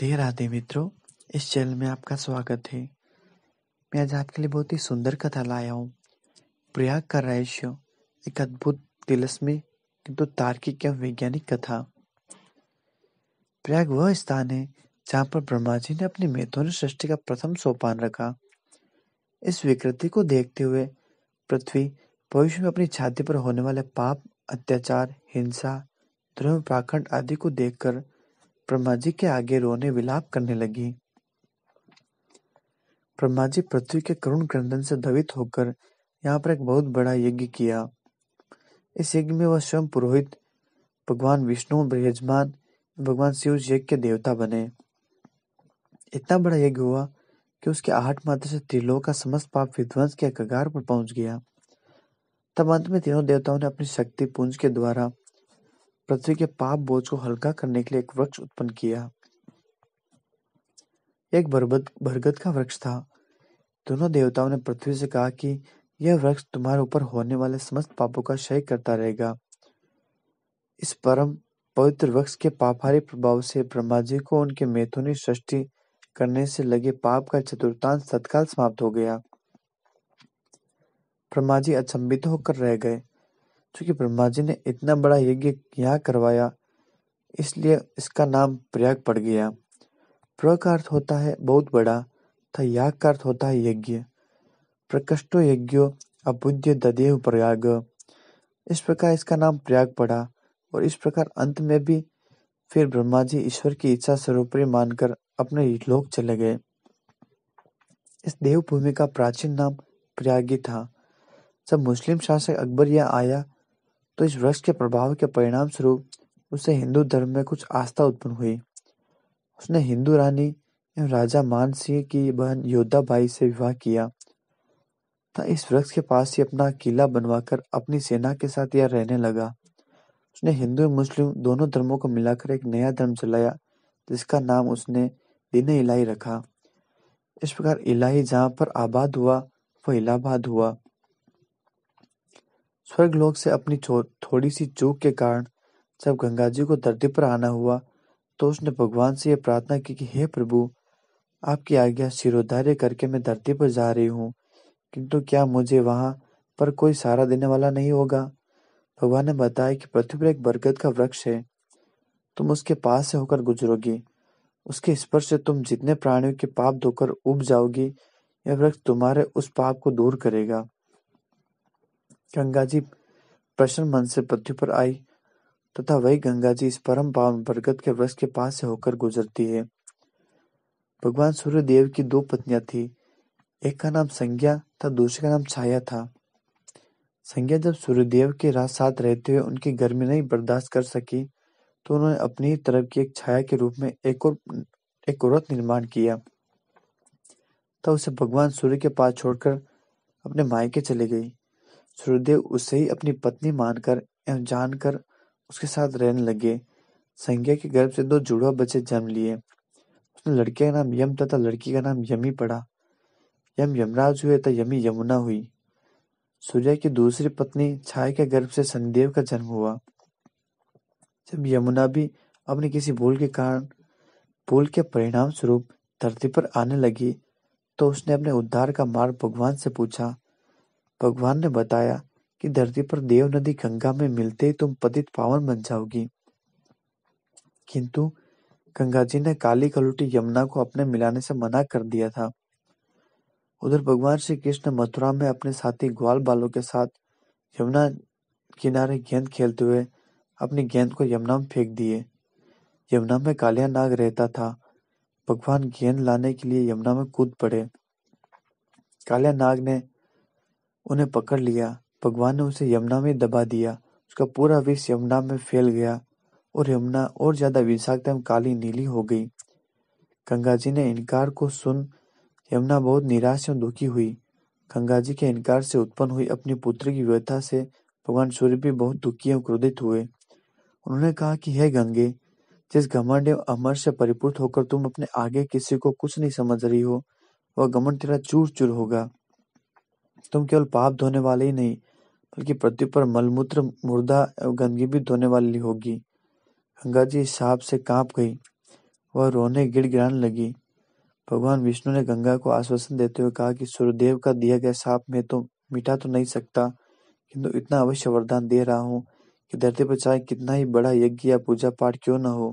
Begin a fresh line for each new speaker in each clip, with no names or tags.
राधे राधे मित्रों इस चैनल में आपका स्वागत है मैं आज आपके लिए बहुत ही सुंदर कथा लाया हूँ प्रयाग का रहस्य एक अद्भुत तिलस्मी किंतु तो तार्किक या वैज्ञानिक कथा प्रयाग वह स्थान है जहाँ पर ब्रह्मा जी ने अपनी मैथुन सृष्टि का प्रथम सोपान रखा इस विकृति को देखते हुए पृथ्वी भविष्य में अपनी छाती पर होने वाले पाप अत्याचार हिंसा ध्रुव पाखंड आदि को देखकर कर ब्रह्मा जी के आगे रोने विलाप करने लगी ब्रह्मा जी पृथ्वी के करुण क्रंदन से धावित होकर यहाँ पर एक बहुत बड़ा यज्ञ किया। इस यज्ञ में वह स्वयं पुरोहित, भगवान विष्णु ब्रजमान भगवान शिव यज्ञ के देवता बने। इतना बड़ा यज्ञ हुआ कि उसके आहट मात्र से त्रिलोक का समस्त पाप विध्वंस के कगार पर पहुंच गया। तब अंत में तीनों देवताओं ने अपनी शक्ति पुंज के द्वारा पृथ्वी के पाप बोझ को हल्का करने के लिए एक वृक्ष उत्पन्न किया एक बरगद बरगद का वृक्ष था दोनों देवताओं ने पृथ्वी से कहा कि यह वृक्ष तुम्हारे ऊपर होने वाले समस्त पापों का क्षय करता रहेगा इस परम पवित्र वृक्ष के पापहारी प्रभाव से ब्रह्मा जी को उनके मैथुनी सृष्टि करने से लगे पाप का चतुर्थांश तत्काल समाप्त हो गया ब्रह्मा जी अचंबित होकर रह गए चूंकि ब्रह्मा जी ने इतना बड़ा यज्ञ यहाँ करवाया इसलिए इसका नाम प्रयाग पड़ गया प्र का अर्थ होता है बहुत बड़ा तथा याग का अर्थ होता है यज्ञ प्रकष्टो यज्ञो अबुद्य ददेव प्रयाग इस प्रकार इसका नाम प्रयाग पड़ा और इस प्रकार अंत में भी फिर ब्रह्मा जी ईश्वर की इच्छा स्वरूपरी मानकर अपने लोक चले गए इस देवभूमि का प्राचीन नाम प्रयागी था जब मुस्लिम शासक अकबर यह आया तो इस वृक्ष के प्रभाव के परिणाम स्वरूप उसे हिंदू धर्म में कुछ आस्था उत्पन्न हुई। उसने हिंदू रानी एवं राजा मानसिंह की बहन योद्धा बाई से विवाह किया था इस वृक्ष के पास ही अपना किला बनवाकर अपनी सेना के साथ यह रहने लगा। उसने हिंदू एवं मुस्लिम दोनों धर्मों को मिलाकर एक नया धर्म चलाया जिसका नाम उसने दीन रखा। इस प्रकार इलाही जहाँ पर आबाद हुआ वह इलाहाबाद हुआ। स्वर्ग लोग से अपनी थोड़ी सी चूक के कारण जब गंगा जी को धरती पर आना हुआ तो उसने भगवान से यह प्रार्थना की कि हे प्रभु आपकी आज्ञा शिरोधार्य करके मैं धरती पर जा रही हूँ किंतु क्या मुझे वहां पर कोई सहारा देने वाला नहीं होगा भगवान ने बताया कि पृथ्वी पर एक बरगद का वृक्ष है तुम उसके पास से होकर गुजरोगी उसके स्पर्श से तुम जितने प्राणियों के पाप धोकर उब जाओगी यह वृक्ष तुम्हारे उस पाप को दूर करेगा गंगा जी प्रसन्न मन से पृथ्वी पर आई तथा वही गंगा जी इस परम पावन बरगद के वृक्ष के पास से होकर गुजरती है भगवान सूर्यदेव की दो पत्नियां थी एक का नाम संज्ञा तथा दूसरे का नाम छाया था संज्ञा जब सूर्यदेव के रात साथ रहते हुए उनकी गर्मी नहीं बर्दाश्त कर सकी तो उन्होंने अपनी ही तरफ की एक छाया के रूप में एक और एक औरत निर्माण किया तब उसे भगवान सूर्य के पास छोड़कर अपने मायके चली गई सूर्यदेव उसे ही अपनी पत्नी मानकर एवं जानकर उसके साथ रहने लगे। संज्ञा के गर्भ से दो जुड़वा बच्चे जन्म लिए। उसने लड़के का नाम यम तथा लड़की का नाम यमी पड़ा। यम यमराज हुए तथा यमी यमुना हुई। सूर्य की दूसरी पत्नी छाया के गर्भ से संदेव का जन्म हुआ। जब यमुना भी अपने किसी भूल के कारण भूल के परिणाम स्वरूप धरती पर आने लगी, तो उसने अपने उद्धार का मार्ग भगवान से पूछा। भगवान ने बताया कि धरती पर देव नदी गंगा में मिलते ही तुम पतित-पावन बन जाओगी। किंतु गंगा जी ने काली कलूटी यमुना को अपने मिलाने से मना कर दिया था। उधर भगवान श्री कृष्ण मथुरा में अपने साथी ग्वाल बालों के साथ यमुना किनारे गेंद खेलते हुए अपनी गेंद को यमुना में फेंक दिए। यमुना में कालिया नाग रहता था। भगवान गेंद लाने के लिए यमुना में कूद पड़े। कालिया नाग ने उन्हें पकड़ लिया, भगवान ने उसे यमुना में दबा दिया, उसका पूरा विष यमुना में फैल गया और यमुना और ज्यादा विषाक्त एवं काली-नीली हो गई। गंगाजी ने इनकार को सुन यमुना बहुत निराश एवं दुखी हुई। गंगाजी के इनकार से उत्पन्न हुई अपनी पुत्र की व्यथा से भगवान सूर्य भी बहुत दुखी एवं क्रोधित हुए। उन्होंने कहा कि हे गंगे, जिस घमंड एवं से परिपूर्ण होकर तुम अपने आगे किसी को कुछ नहीं समझ रही हो, वह घमंड तेरा चूर-चूर होगा। तुम केवल पाप धोने वाले ही नहीं, बल्कि पृथ्वी पर मलमूत्र, मुर्दा एवं गंदगी भी धोने वाली होगी। गंगा जी इस से कांप गई। वह रोने गिराने लगी। भगवान विष्णु ने गंगा को आश्वासन देते हुए कहा कि सूर्यदेव का दिया गया साप में तो मिटा तो नहीं सकता, किंतु इतना अवश्य वरदान दे रहा हूँ कि धरती पर चाहे कितना ही बड़ा यज्ञ या पूजा पाठ क्यों न हो,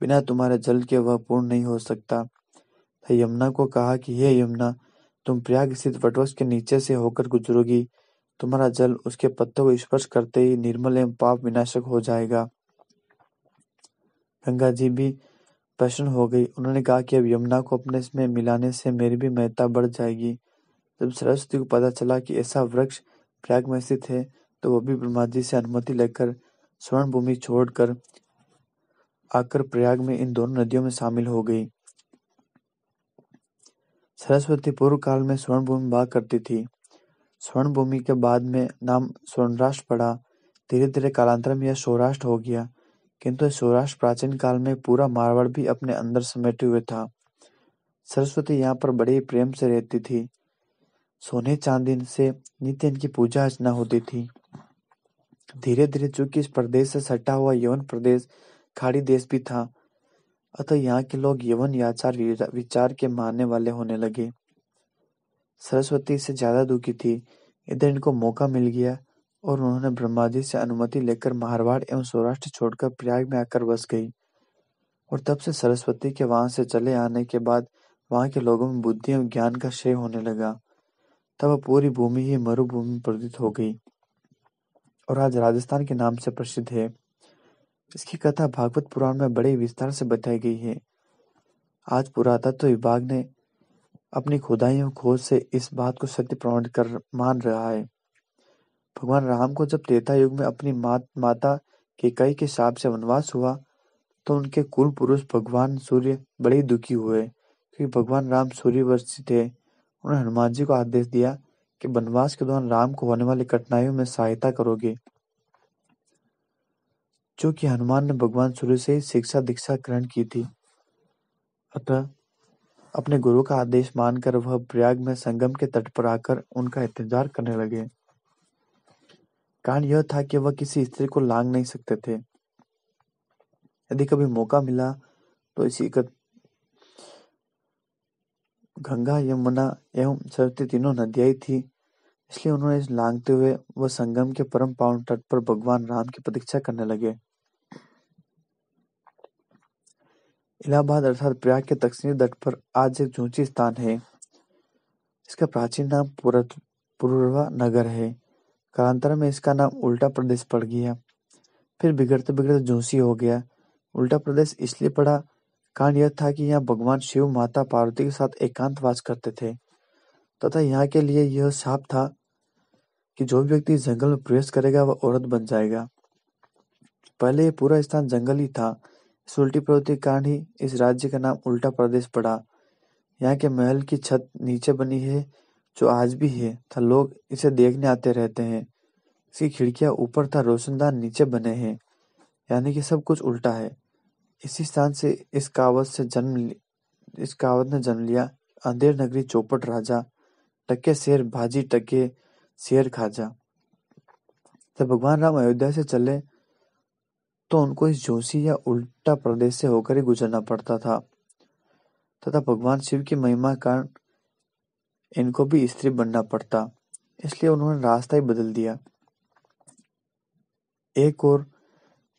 बिना तुम्हारे जल के वह पूर्ण नहीं हो सकता। यमुना को कहा कि हे यमुना, तुम प्रयाग स्थित वटवृक्ष के नीचे से होकर गुजरोगी। तुम्हारा जल उसके पत्तों को स्पर्श करते ही निर्मल एवं पाप-विनाशक हो जाएगा। गंगा जी भी प्रसन्न हो गई उन्होंने कहा कि अब यमुना को अपने में मिलाने से मेरी भी महत्ता बढ़ जाएगी। जब सरस्वती को पता चला कि ऐसा वृक्ष प्रयाग में स्थित है, तो वह भी ब्रह्मा जी से अनुमति लेकर स्वर्ण भूमि छोड़कर आकर प्रयाग में इन दोनों नदियों में शामिल हो गई। सरस्वती पूर्व काल में भूमि हुआ करती थी। स्वर्ण भूमि के बाद में नाम स्वर्णराष्ट्र पड़ा। धीरे-धीरे कालांतर में यह सौराष्ट्र हो गया, किंतु सौराष्ट्र प्राचीन काल में पूरा मारवाड़ भी अपने अंदर समेटे हुए था। सरस्वती यहाँ पर बड़े प्रेम से रहती थी। सोने-चांदी से नित्य इनकी पूजा-अर्चना होती थी। धीरे-धीरे चूंकि इस प्रदेश से सटा हुआ यौन प्रदेश खाड़ी देश भी था, अतः यहाँ के लोग यवन याचार विचार के मानने वाले होने लगे। सरस्वती इससे ज़्यादा दुखी थी इधर इनको मौका मिल गया और उन्होंने ब्रह्मा जी से अनुमति लेकर मारवाड़ एवं सौराष्ट्र छोड़कर प्रयाग में आकर बस गई और तब से सरस्वती के वहां से चले आने के बाद वहां के लोगों में बुद्धि एवं ज्ञान का क्षय होने लगा। तब पूरी भूमि ही मरुभूमि प्रदित हो गई और आज राजस्थान के नाम से प्रसिद्ध है। इसकी कथा भागवत पुराण में बड़े विस्तार से बताई गई है। आज पुरातत्व विभाग ने अपनी खुदाई और खोज से इस बात को सत्य प्रमाणित कर मान रहा है। भगवान राम को जब त्रेता युग में अपनी मात माता कई के शाप से वनवास हुआ, तो उनके कुल पुरुष भगवान सूर्य बड़े दुखी हुए क्योंकि भगवान राम सूर्यवंशी थे। उन्होंने हनुमान जी को आदेश दिया कि वनवास के दौरान राम को होने वाली कठिनाइयों में सहायता करोगे। जो कि हनुमान ने भगवान सूर्य से ही शिक्षा-दीक्षा ग्रहण की थी। अतः अपने गुरु का आदेश मानकर वह प्रयाग में संगम के तट पर आकर उनका इंतजार करने लगे। कारण यह था कि वह किसी स्त्री को लांग नहीं सकते थे। यदि कभी मौका मिला तो इसी का गंगा, यमुना एवं सरस्वती तीनों नदियां ही इसलिए उन्होंने लांगते हुए वह संगम के परम पावन तट पर भगवान राम की प्रतीक्षा करने लगे। इलाहाबाद अर्थात प्रयाग के दक्षिणी तट पर आज एक झूंझी स्थान है। इसका प्राचीन नाम पुरवा नगर है। कालांतर में इसका नाम उल्टा प्रदेश पड़ गया। फिर बिगड़ते-बिगड़ते झूसी हो गया। उल्टा प्रदेश इसलिए पड़ा, कारण यह था कि यहाँ भगवान शिव माता पार्वती के साथ एकांतवास करते थे तथा यहाँ के लिए यह साफ था कि जो भी व्यक्ति जंगल में प्रवेश करेगा वह औरत बन जाएगा। पहले यह पूरा स्थान जंगल ही था। इस उल्टी प्रवृत्ति के कारण ही इस राज्य का नाम उल्टा प्रदेश पड़ा। यहाँ के महल की छत नीचे बनी है जो आज भी है था लोग इसे देखने आते रहते हैं। इसकी खिड़कियां ऊपर था रोशनदान नीचे बने हैं यानी कि सब कुछ उल्टा है। इसी स्थान से इस कावत से जन्म इस कावत ने जन्म लिया अंधेर नगरी चौपट राजा, टके शेर भाजी टके। शेर खाजा जब भगवान राम अयोध्या से चले तो उनको इस जोशी या उल्टा प्रदेश से होकर ही गुजरना पड़ता था तथा भगवान शिव की महिमा कारण इनको भी स्त्री बनना पड़ता इसलिए उन्होंने रास्ता ही बदल दिया एक और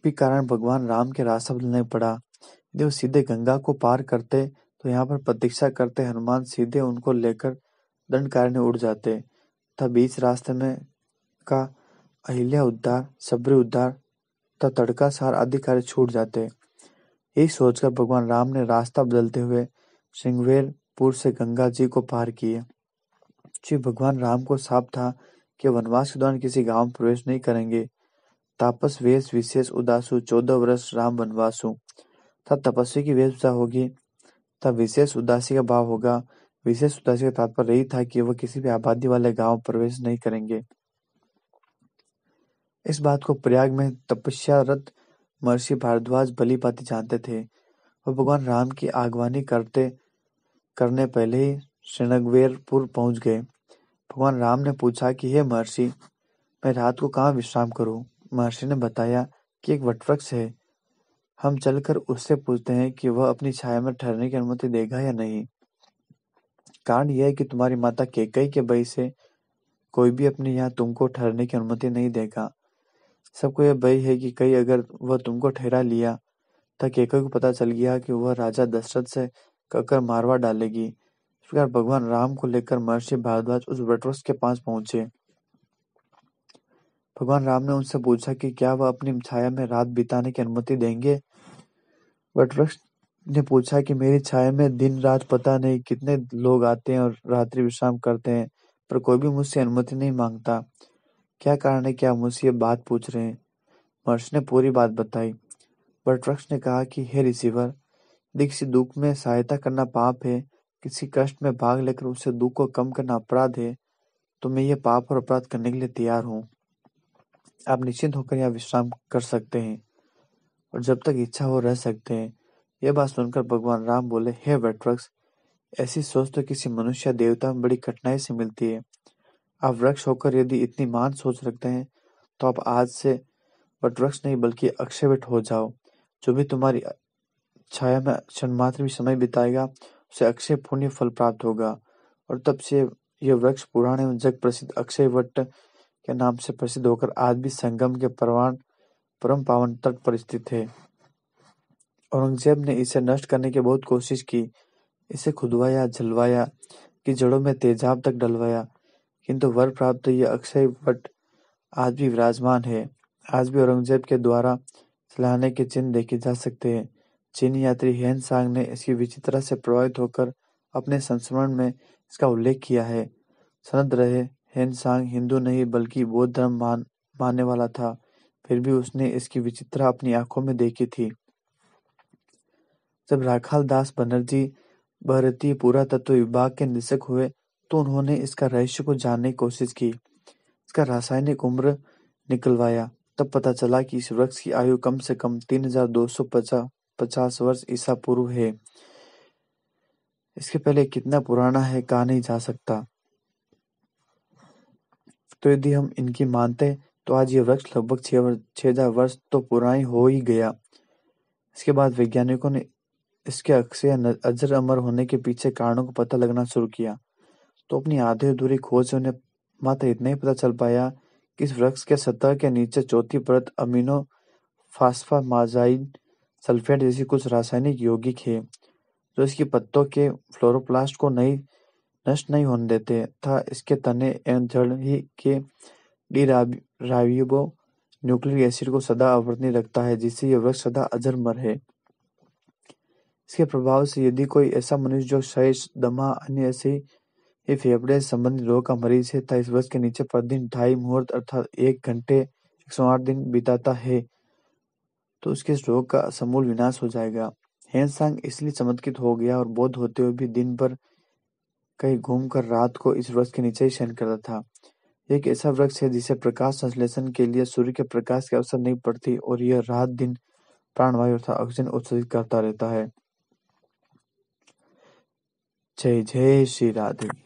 भी कारण भगवान राम के रास्ता बदलना पड़ा यदि वो सीधे गंगा को पार करते तो यहाँ पर प्रतीक्षा करते हनुमान सीधे उनको लेकर दंड कारण उड़ जाते तथा बीच रास्ते में का अहिल्या उद्धार, शबरी उद्धार तथा तड़का सार आदि कार्य छूट जाते। यही सोचकर भगवान राम ने रास्ता बदलते हुए श्रृंगवेरपुर से गंगा जी को पार किए। श्री भगवान राम को साफ था कि वनवास के दौरान किसी गांव में प्रवेश नहीं करेंगे। तापस वेश विशेष उदासु चौदह वर्ष राम वनवासु। तथा तपस्वी की वेशभूषा होगी, तब विशेष उदासी का भाव होगा। विशेष उदासी का तात्पर्य यही था कि वह किसी भी आबादी वाले गांव प्रवेश नहीं करेंगे। इस बात को प्रयाग में तपस्यारत महर्षि भारद्वाज बलिपाती जानते थे। वह भगवान राम की आगवानी करते करने पहले ही श्रीनगवेरपुर पहुंच गए। भगवान राम ने पूछा कि हे महर्षि, मैं रात को कहाँ विश्राम करूं महर्षि ने बताया कि एक वटवृक्ष है। हम चलकर उससे पूछते हैं कि वह अपनी छाया में ठहरने की अनुमति देगा या नहीं। कांड यह कि तुम्हारी माता केकई के भय से कोई भी अपने यहाँ तुमको ठहरने की अनुमति नहीं देगा। सबको यह भय है कि कई अगर वह तुमको ठहरा लिया, तो केकई को पता चल गया कि वह राजा दशरथ से ककर मारवा डालेगी। इस प्रकार भगवान राम को लेकर महर्षि भारद्वाज उस वटवृक्ष के पास पहुंचे भगवान राम ने उनसे पूछा कि क्या वह अपनी छाया में रात बिताने की अनुमति देंगे? वटवृक्ष ने पूछा कि मेरी छाया में दिन-रात पता नहीं कितने लोग आते हैं और रात्रि विश्राम करते हैं, पर कोई भी मुझसे अनुमति नहीं मांगता क्या कारण है कि आप मुझसे ये बात पूछ रहे हैं? मर्श ने पूरी बात बताई। बटरक्स ने कहा कि हे रिसीवर, यदि किसी दुख में सहायता करना पाप है, किसी कष्ट में भाग लेकर उसे दुख को कम करना अपराध है, तो मैं ये पाप और अपराध करने के लिए तैयार हूँ। आप निश्चिंत होकर यहाँ विश्राम कर सकते हैं और जब तक इच्छा हो रह सकते हैं। यह बात सुनकर भगवान राम बोले, हे वट-वृक्ष! ऐसी सोच तो किसी मनुष्य देवता में बड़ी कठिनाई से मिलती है। आप वृक्ष होकर यदि इतनी मान सोच रखते हैं, तो आप आज से वृक्ष नहीं बल्कि अक्षयवट हो जाओ। जो भी तुम्हारी छाया में मात्र भी समय बिताएगा, उसे अक्षय पुण्य फल प्राप्त होगा। और तब से यह वृक्ष पुराने जग प्रसिद्ध अक्षय वट के नाम से प्रसिद्ध होकर आज भी संगम के परवान परम पावन तट पर स्थित है। औरंगज़ेब ने इसे नष्ट करने की बहुत कोशिश की। इसे खुदवाया, जलवाया, की जड़ों में तेज़ाब तक डलवाया, किंतु वर प्राप्त यह अक्षय वट आज भी विराजमान है। आज भी औरंगज़ेब के द्वारा सलाहने के चिन्ह देखे जा सकते हैं। चीनी यात्री हेन सांग ने इसकी विचित्रता से प्रभावित होकर अपने संस्मरण में इसका उल्लेख किया है। सनद रहे, हेन सांग हिंदू नहीं बल्कि बौद्ध धर्म मान मानने वाला था, फिर भी उसने इसकी विचित्रता अपनी आंखों में देखी थी। जब राखाल दास बनर्जी भारतीय पुरातत्व विभाग के निदेशक हुए तो उन्होंने इसका रहस्य को जानने की कोशिश की। इसका रासायनिक उम्र निकलवाया, तब पता चला कि इस वृक्ष की आयु कम से कम तीन हजार दो सौ पचास वर्ष ईसा पूर्व है। इसके पहले कितना पुराना है कहा नहीं जा सकता। तो यदि हम इनकी मानते तो आज ये वृक्ष लगभग छह हजार वर्ष तो पुराना हो ही गया। इसके बाद वैज्ञानिकों ने इसके अक्षय अजर-अमर होने के पीछे कारणों का पता लगना शुरू किया, तो अपनी आधी-अधूरी खोज से उन्हें मात्र इतना ही पता चल पाया कि इस वृक्ष के सतह के नीचे चौथी परत अमीनो माजाइन सल्फेट जैसी कुछ रासायनिक यौगिक है, जो इसके पत्तों के फ्लोरोप्लास्ट को नहीं नष्ट नहीं होने देते था इसके तने एवं जड़ ही के डी न्यूक्लिक एसिड को सदा आवर्तनी रखता है, जिससे यह वृक्ष सदा अजर है। इसके प्रभाव से यदि कोई ऐसा मनुष्य जो शेष दमा, अन्य ऐसे ही फेफड़े संबंधित रोग का मरीज है तथा इस वर्ष के नीचे प्रतिदिन ढाई मुहूर्त अर्थात एक घंटे एक सौ आठ दिन बिताता है तो उसके रोग का समूल विनाश हो जाएगा हेनसांग इसलिए चमत्कित हो गया और बोध होते हुए भी दिन भर कहीं घूमकर रात को इस वृक्ष के नीचे ही शयन करता था एक ऐसा वृक्ष है जिसे प्रकाश संश्लेषण के लिए सूर्य के प्रकाश की अवसर नहीं पड़ती और यह रात दिन प्राणवायु अर्थात ऑक्सीजन उत्सर्जित करता रहता है जय जय श्री राधे